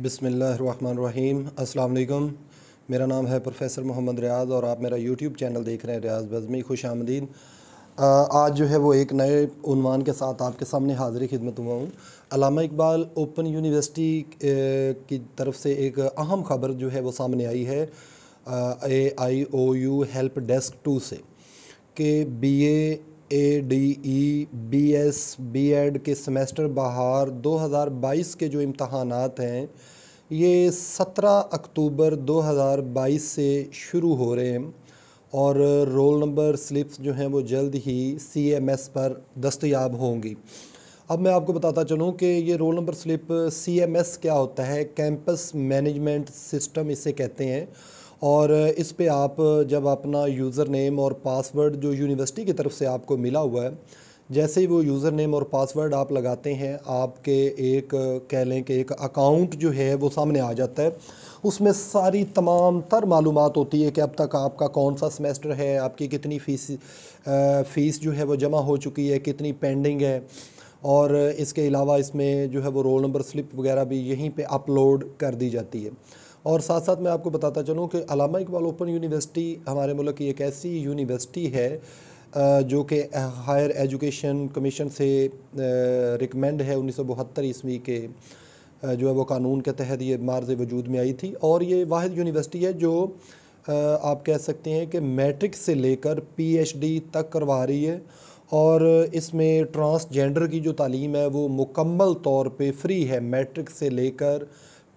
बिसमीम अल्लाम मेरा नाम है प्रोफेसर मोहम्मद रियाज और आप मेरा यूट्यूब चैनल देख रहे हैं रियाज बज़मी खुश आमदीन आज जो है वो एक नए उनवान के साथ आपके सामने हाजिर खिदमत हुआ हूँ अलामा इकबाल ओपन यूनिवर्सिटी की तरफ से एक अहम खबर जो है वो सामने आई है A I O U help desk two से कि B A A D E B S B Ed के सेमेस्टर बहार 2022 के जो इम्तहान हैं ये 17 अक्टूबर 2022 से शुरू हो रहे हैं और रोल नंबर स्लिप्स जो हैं वो जल्द ही सी एम एस पर दस्तयाब होंगी अब मैं आपको बताता चलूँ कि ये roll number slip C M S क्या होता है कैंपस मैनेजमेंट सिस्टम इसे कहते हैं और इस पर आप जब अपना यूज़र नेम और पासवर्ड जो यूनिवर्सिटी की तरफ से आपको मिला हुआ है जैसे ही वो यूज़र नेम और पासवर्ड आप लगाते हैं आपके एक कह लें कि एक अकाउंट जो है वो सामने आ जाता है उसमें सारी तमाम तर मालूम होती है कि अब तक आपका कौन सा सेमेस्टर है आपकी कितनी फ़ीस फ़ीस जो है वो जमा हो चुकी है कितनी पेंडिंग है और इसके अलावा इसमें जो है वो रोल नंबर स्लिप वगैरह भी यहीं पे अपलोड कर दी जाती है और साथ साथ मैं आपको बताता चलूँ कि अलामा इकबाल ओपन यूनिवर्सिटी हमारे मुल्क की एक ऐसी यूनिवर्सिटी है जो कि हायर एजुकेशन कमीशन से रिकमेंड है उन्नीस सौ ईस्वी के जो है वो कानून के तहत ये मार्ज वजूद में आई थी और ये वाद यूनिवर्सिटी है जो आप कह सकते हैं कि मैट्रिक से लेकर पीएचडी तक करवा रही है और इसमें ट्रांसजेंडर की जो तालीम है वो मुकम्मल तौर पे फ्री है मैट्रिक से लेकर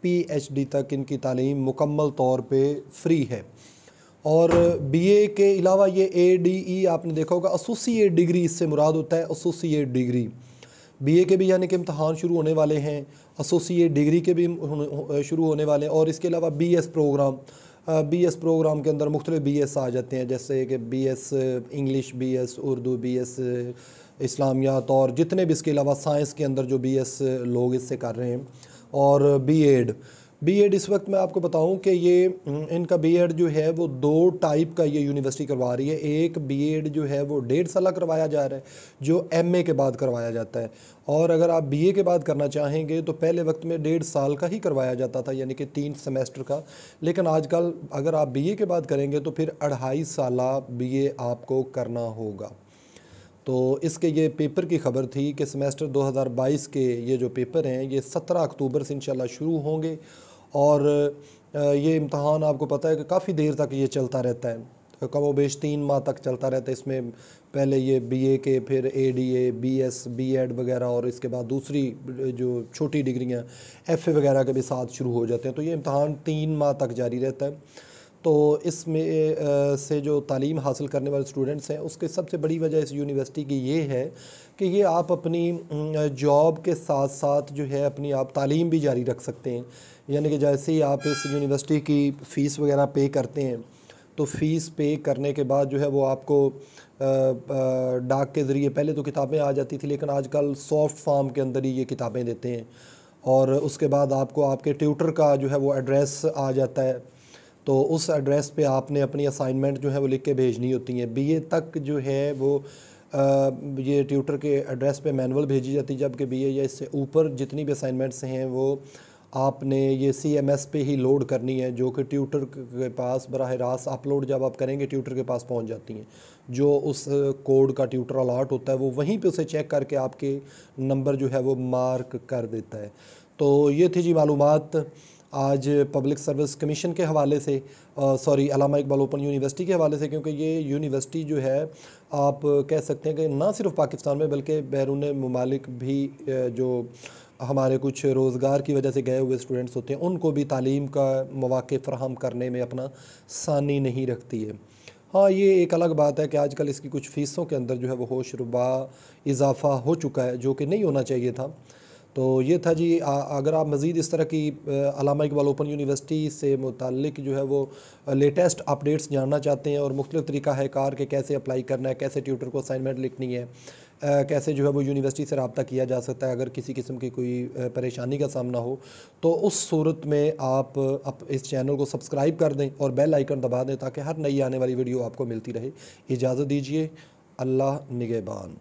पीएचडी तक इनकी तालीम मुकम्मल तौर पर फ्री है और बीए के अलावा ये ए डी ई आपने देखा होगा एसोसिएट डिग्री इससे मुराद होता है एसोसिएट डिग्री बीए के भी यानी कि इम्तहान शुरू होने वाले हैं एसोसिएट डिग्री के भी शुरू होने वाले हैं और इसके अलावा B S program B S program के अंदर मुख्तलि बी एस आ जाते हैं जैसे कि B S English B S Urdu B S इस्लामियात और जितने भी इसके अलावा साइंस के अंदर जो बी एस लोग इससे कर रहे हैं और बी एड बी एड इस वक्त मैं आपको बताऊं कि ये इनका बी एड जो है वो दो टाइप का ये यूनिवर्सिटी करवा रही है एक बी एड जो है वो डेढ़ साल करवाया जा रहा है जो एम ए के बाद करवाया जाता है और अगर आप बी ए के बाद करना चाहेंगे तो पहले वक्त में डेढ़ साल का ही करवाया जाता था यानी कि तीन सेमेस्टर का लेकिन आजकल अगर आप बी ए के बाद करेंगे तो फिर अढ़ाई साल बी ए आपको करना होगा तो इसके ये पेपर की ख़बर थी कि सेमेस्टर 2022 के ये जो पेपर हैं ये 17 अक्टूबर से इंशाल्लाह शुरू होंगे और ये इम्तहान आपको पता है कि काफ़ी देर तक ये चलता रहता है तो कम वेश तीन माह तक चलता रहता है इसमें पहले ये बीए के फिर एडीए बीएस बीएड वगैरह और इसके बाद दूसरी जो छोटी डिग्रियाँ एफए वगैरह के भी साथ शुरू हो जाते हैं तो ये इम्तहान तीन माह तक जारी रहता है तो इसमें से जो तालीम हासिल करने वाले स्टूडेंट्स हैं उसके सबसे बड़ी वजह इस यूनिवर्सिटी की ये है कि ये आप अपनी जॉब के साथ साथ जो है अपनी आप तालीम भी जारी रख सकते हैं यानी कि जैसे ही आप इस यूनिवर्सिटी की फ़ीस वगैरह पे करते हैं तो फ़ीस पे करने के बाद जो है वो आपको डाक के ज़रिए पहले तो किताबें आ जाती थी लेकिन आजकल सॉफ्ट फॉर्म के अंदर ही ये किताबें देते हैं और उसके बाद आपको आपके ट्यूटर का जो है वो एड्रेस आ जाता है तो उस एड्रेस पे आपने अपनी असाइनमेंट जो है वो लिख के भेजनी होती है बीए तक जो है वो आ, ये ट्यूटर के एड्रेस पे मैनुअल भेजी जाती है जबकि बीए या इससे ऊपर जितनी भी असाइनमेंट्स हैं वो आपने ये सी एम एस पे ही लोड करनी है जो कि ट्यूटर के पास बरह रास्त अपलोड जब आप करेंगे ट्यूटर के पास पहुंच जाती हैं जो उस कोड का ट्यूटर अलाट होता है वो वहीं पे उसे चेक करके आपके नंबर जो है वो मार्क कर देता है तो ये थी जी मालूम आज पब्लिक सर्विस कमीशन के हवाले से sorry Allama Iqbal open university के हवाले से क्योंकि ये यूनिवर्सिटी जो है आप कह सकते हैं कि ना सिर्फ पाकिस्तान में बल्कि बैरून ममालिक भी जो हमारे कुछ रोज़गार की वजह से गए हुए स्टूडेंट्स होते हैं उनको भी तालीम का मौाक़ फ्राहम करने में अपना सानी नहीं रखती है हाँ ये एक अलग बात है कि आजकल इसकी कुछ फ़ीसों के अंदर जो है वो होश रुबा इजाफ़ा हो चुका है जो कि नहीं होना चाहिए था तो ये था जी आ, अगर आप मज़ीद इस तरह की अलामा इकबाल ओपन यूनिवर्सिटी से मुतक जो है वो लेटेस्ट अपडेट्स जानना चाहते हैं और तरीका है कार के कैसे अप्लाई करना है कैसे ट्यूटर को असाइनमेंट लिखनी है आ, कैसे जो है वो यूनिवर्सिटी से रबता किया जा सकता है अगर किसी किस्म की कोई परेशानी का सामना हो तो उस सूरत में आप अप इस चैनल को सब्सक्राइब कर दें और बेल आइकन दबा दें ताकि हर नई आने वाली वीडियो आपको मिलती रहे इजाज़त दीजिए अल्लाह निगेबान